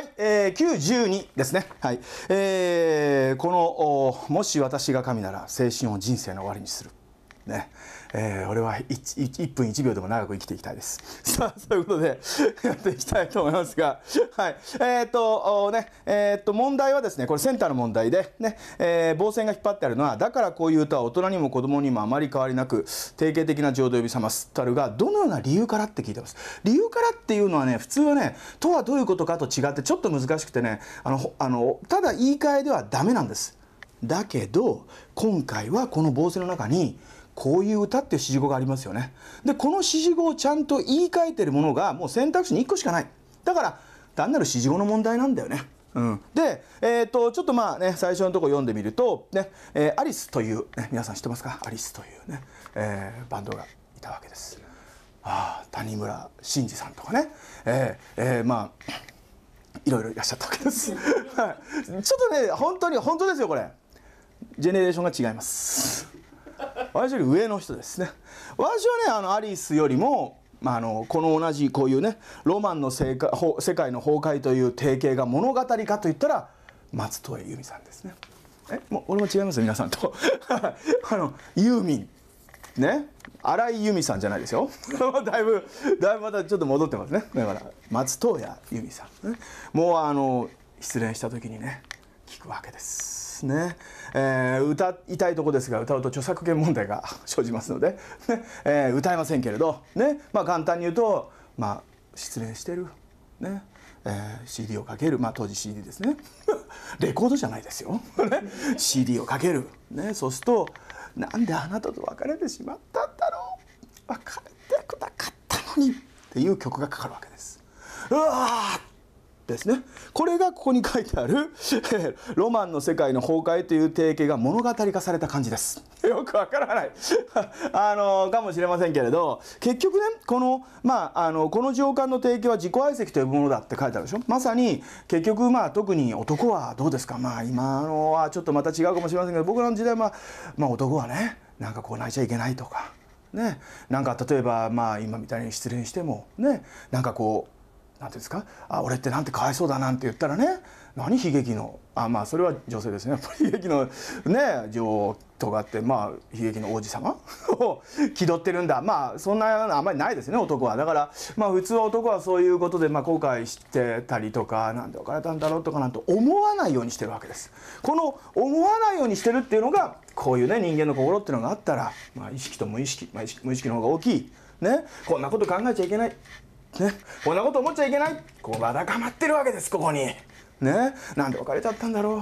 はい、えー、912ですね。はい。えー、この、もし私が神なら、精神を人生の終わりにする。ねえー、俺は 1, 1, 分1秒でも長く生きていきたいです。さあそういうことで やっていきたいと思いますが、はいえーとねえー、と問題はですねこれセンターの問題でね、えー、棒線が引っ張ってあるのは「だからこういう歌は大人にも子供にもあまり変わりなく定型的な情土呼び覚ます」たるがどのような理由からって聞いてます。理由からっていうのはね普通はね「とはどういうことか」と違ってちょっと難しくてねあのあのただ言い換えではダメなんです。だけど今回はこの棒線の中に「こういう歌っていう指示語がありますよね。で、この指示語をちゃんと言い換えてるものがもう選択肢に1個しかない。だから、単なる指示語の問題なんだよね。うん、で、えーと、ちょっとまあね最初のとこ読んでみると、ねえー、アリスという、ね、皆さん知ってますかアリスというね、えー、バンドがいたわけです。あ谷村新司さんとかね、えーえー、まあいろいろいらっしゃったわけです。はい、ちょっとね本当に本当ですよこれジェネレーションが違います。私より上の人ですね私はねあのアリスよりもまあ、あのこの同じこういうねロマンの世界世界の崩壊という定型が物語かといったら松任谷由実さんですね。えもう俺も違いますよ皆さんと あのユーミンね荒井由実さんじゃないですよ だいぶだいぶまたちょっと戻ってますねだから松任谷由実さん、ね、もうあの失恋した時にね聞くわけです。ですね、えー、歌いたいとこですが歌うと著作権問題が 生じますので、ねえー、歌えませんけれど、ねまあ、簡単に言うと、まあ、失恋してる、ねえー、CD をかける、まあ、当時 CD ですね レコードじゃないですよ、ね、CD をかける、ね、そうすると「なんであなたと別れてしまったんだろう別れてくなかったのに」っていう曲がかかるわけです。うわですね。これがここに書いてある ロマンの世界の崩壊という定型が物語化された感じです。よくわからない あのかもしれませんけれど結局ねこの,、まあ、あのこの上巻の提供は自己愛席というものだって書いてあるでしょまさに結局まあ特に男はどうですかまあ今のはちょっとまた違うかもしれませんけど僕らの時代は、まあ、男はねなんかこう泣いちゃいけないとか。ね、なんか例えばまあ今みたいに失恋してもねなんかこう何ていうんですか「あ俺ってなんてかわいそうだ」なんて言ったらね何悲劇のあまあそれは女性ですね やっぱり悲劇のね女王とかってまあ悲劇の王子様 を気取ってるんだまあそんなようなあんまりないですね男はだからまあ普通は男はそういうことで、まあ、後悔してたりとかなんで別れたんだろうとかなんて思わないようにしてるわけですこの思わないようにしてるっていうのがこういうね人間の心っていうのがあったら、まあ、意識と無意識、まあ、無意識の方が大きいねこんなこと考えちゃいけないね、こんなこと思っちゃいけないこうわだかまってるわけですここにねなんで別れちゃったんだろう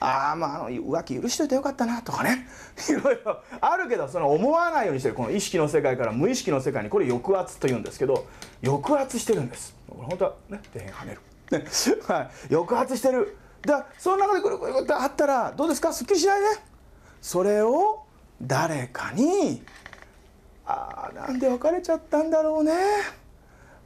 ああまああの浮気許しといてよかったなとかね いろいろあるけどその思わないようにしてるこの意識の世界から無意識の世界にこれ抑圧というんですけど抑圧してるんですこれ本当はね底辺跳ねる、ね はい、抑圧してるだその中でこれこれこてあったらどうですかすっきりしないねそれを誰かに「ああなんで別れちゃったんだろうね」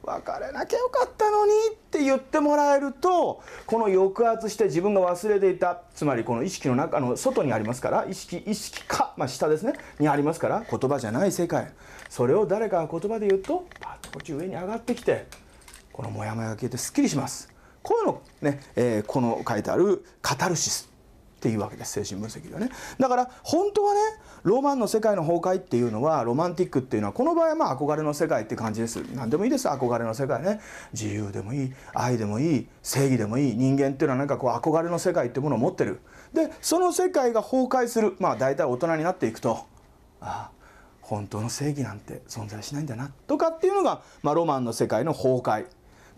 別れなきゃよかったのにって言ってもらえるとこの抑圧して自分が忘れていたつまりこの意識の中あの外にありますから意識意識か、まあ、下ですねにありますから言葉じゃない世界それを誰かが言葉で言うとパッとこっち上に上がってきてこのモヤモヤが消えてすっきりしますこういうのね、えー、この書いてあるカタルシスっていうわけです精神分析ではねだから本当はねロマンの世界の崩壊っていうのはロマンティックっていうのはこの場合はまあ憧れの世界って感じです何でもいいです憧れの世界ね自由でもいい愛でもいい正義でもいい人間っていうのはなんかこう憧れの世界ってものを持ってるでその世界が崩壊するまあ大体大人になっていくとああ本当の正義なんて存在しないんだなとかっていうのが、まあ、ロマンの世界の崩壊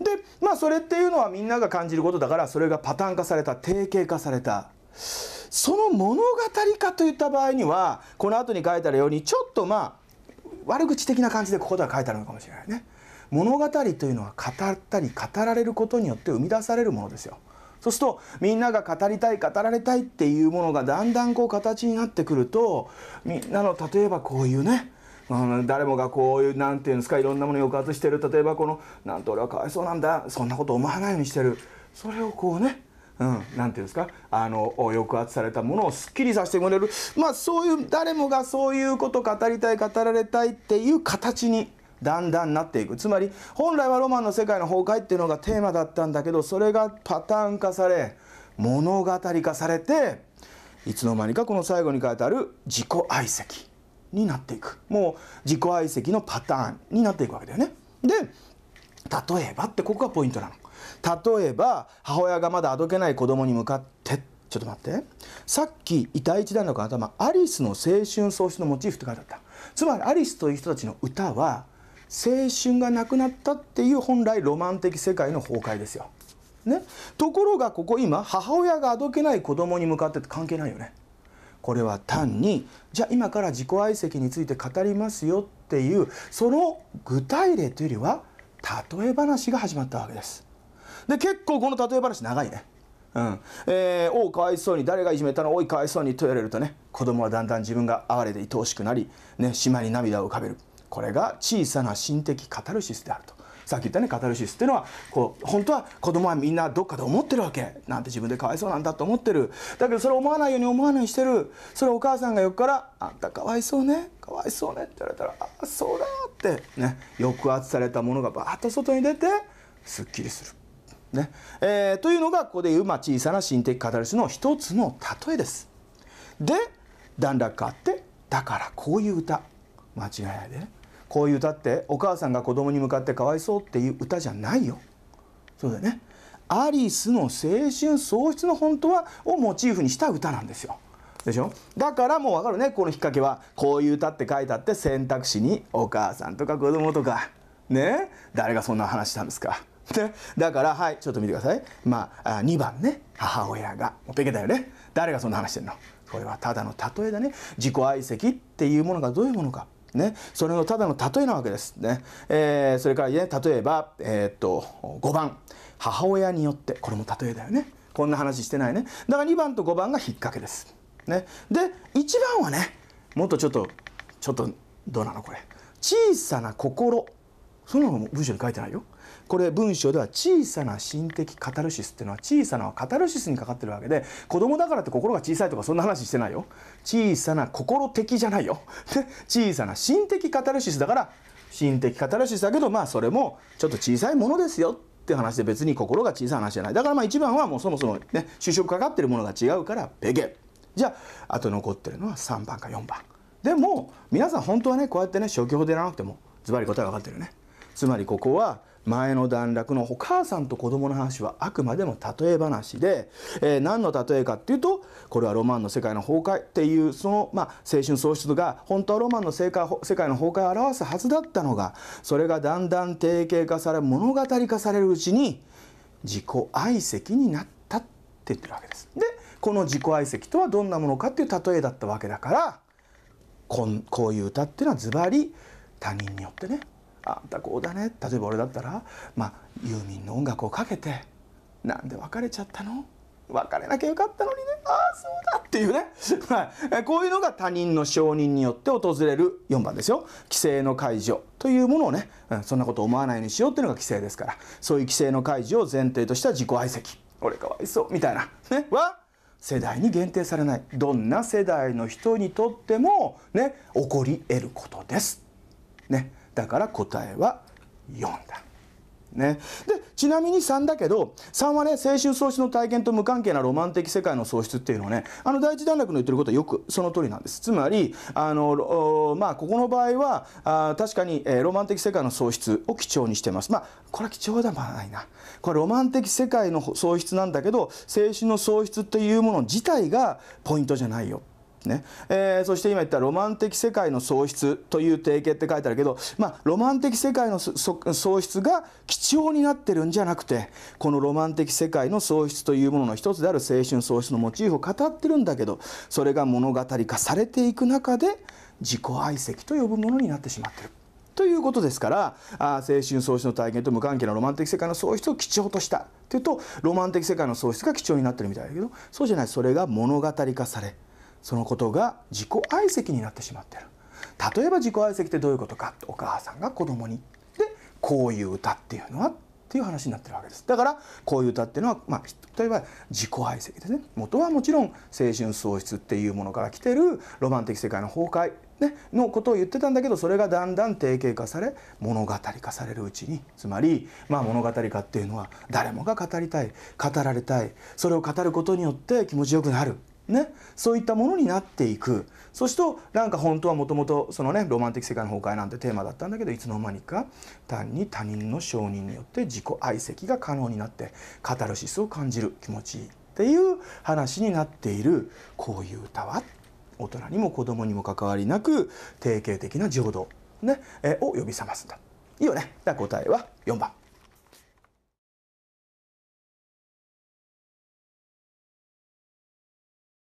でまあそれっていうのはみんなが感じることだからそれがパターン化された定型化されたその物語化といった場合にはこの後に書いてあるようにちょっとまあ悪口的な感じでここでは書いてあるのかもしれないね。物語というのは語ったり語られることによって生み出されるものですよ。そうするとみんなが語りたい語られたいっていうものがだんだんこう形になってくるとみんなの例えばこういうね誰もがこういう何て言うんですかいろんなものを抑圧してる例えばこの「なんと俺はかわいそうなんだそんなこと思わないようにしてる」それをこうねうん、なんていうんですかあの抑圧されたものをすっきりさせてくれる、まあ、そういう誰もがそういうこと語りたい語られたいっていう形にだんだんなっていくつまり本来はロマンの世界の崩壊っていうのがテーマだったんだけどそれがパターン化され物語化されていつの間にかこの最後に書いてある自己愛席になっていくもう自己愛席のパターンになっていくわけだよね。で例えばってここがポイントなの例えば母親がまだあどけない子供に向かってちょっと待ってさっきいた一段落の頭アリスの青春喪失のモチーフって書いてあったつまりアリスという人たちの歌は青春がなくなったっていう本来ロマン的世界の崩壊ですよ。ね、ところがここ今母親があどけない子供に向かってって関係ないよね。これは単にじゃあ今から自己愛席について語りますよっていうその具体例というよりは例え話が始まったわけですで結構この例え話長いねうんえー、おかわいそうに誰がいじめたのおいかわいそうにと言われるとね子供はだんだん自分が哀れで愛おしくなり、ね、島に涙を浮かべるこれが小さな心的カタルシスであるとさっき言ったねカタルシスっていうのはこう本当は子供はみんなどっかで思ってるわけなんて自分でかわいそうなんだと思ってるだけどそれ思わないように思わないようにしてるそれお母さんが横から「あんたかわいそうねかわいそうね」って言われたら「ああそうだ」ってね抑圧されたものがバーッと外に出てすっきりする。ねえー、というのがここでいう、まあ、小さな心的カタルシスの一つの例えです。で段落があってだからこういう歌間違いないでね。こういう歌ってお母さんが子供に向かってかわいそうっていう歌じゃないよそうだよねアリスの青春喪失の本当はをモチーフにした歌なんですよでしょだからもう分かるねこの引っ掛けはこういう歌って書いてあって選択肢にお母さんとか子供とかね誰がそんな話したんですかね、だからはいちょっと見てくださいまあ2番ね母親がおっていけたよね誰がそんな話してんのこれはただの例えだね自己愛席っていうものがどういうものかね、それのただの例えなわけですね。えー、それから、ね、例えば、えー、っと5番母親によってこれも例えだよねこんな話してないねだから2番と5番が引っ掛けです。ね、で1番はねもっとちょっとちょっとどうなのこれ小さな心その文章に書いてないよ。これ文章では小さな心的カタルシスっていうのは小さなカタルシスにかかってるわけで子供だからって心が小さいとかそんな話してないよ小さな心的じゃないよ小さな心的カタルシスだから心的カタルシスだけどまあそれもちょっと小さいものですよって話で別に心が小さい話じゃないだからまあ一番はもうそもそもね就職かかってるものが違うからペゲじゃああと残ってるのは3番か4番でも皆さん本当はねこうやってね初期法でらなくてもズバリ答え分かってるよねつまりここは前の段落のお母さんと子供の話はあくまでも例え話で、えー、何の例えかっていうとこれはロマンの世界の崩壊っていうその、まあ、青春喪失が本当はロマンの世界の崩壊を表すはずだったのがそれがだんだん定型化され物語化されるうちに自己愛席になったって言ってるわけです。でこの自己愛席とはどんなものかっていう例えだったわけだからこんこういう歌っていうのはズバリ他人によってねあんたこうだね例えば俺だったら、まあ、ユーミンの音楽をかけて「なんで別れちゃったの別れなきゃよかったのにねああそうだ」っていうね、はい、こういうのが他人の承認によって訪れる4番ですよ規制の解除というものをね、うん、そんなこと思わないようにしようっていうのが規制ですからそういう規制の解除を前提とした自己愛席俺かわいそうみたいなねは世代に限定されないどんな世代の人にとってもね起こり得ることです。ね。だから答えは4だ。ね、でちなみに3だけど3はね青春喪失の体験と無関係なロマン的世界の喪失っていうのはねあの第一段落の言ってることはよくその通りなんですつまりあのまあここの場合はあ確かに、えー、ロマン的世界の喪失を基調にしてますまあこれは貴重だはないなこれロマン的世界の喪失なんだけど青春の喪失ていうもの自体がポイントじゃないよねえー、そして今言ったロマン的世界の喪失という定型って書いてあるけど、まあ、ロマン的世界の喪失が貴重になってるんじゃなくてこのロマン的世界の喪失というものの一つである青春喪失のモチーフを語ってるんだけどそれが物語化されていく中で自己愛席と呼ぶものになってしまってる。ということですからあ青春喪失の体験と無関係なロマン的世界の喪失を貴重としたというとロマン的世界の喪失が貴重になってるみたいだけどそうじゃないそれが物語化されそのことが自己愛席になってしまってる例えば自己愛席ってどういうことかお母さんが子供にでこういう歌っていうのはっていう話になってるわけですだからこういう歌っていうのは、まあ、例えば自己愛席ですね元はもちろん青春喪失っていうものから来てるロマン的世界の崩壊ね、のことを言ってたんだけどそれがだんだん定型化され物語化されるうちにつまり、まあ、物語化っていうのは誰もが語りたい語られたいそれを語ることによって気持ちよくなるね、そういったものになっていくそしするとなんか本当はもともとそのねロマン的世界の崩壊なんてテーマだったんだけどいつの間にか単に他人の承認によって自己愛席が可能になってカタルシスを感じる気持ちいいっていう話になっているこういう歌は大人にも子供にも関わりなく定型的な浄土、ね、えを呼び覚ますんだ。いいよね。だ答えは4番。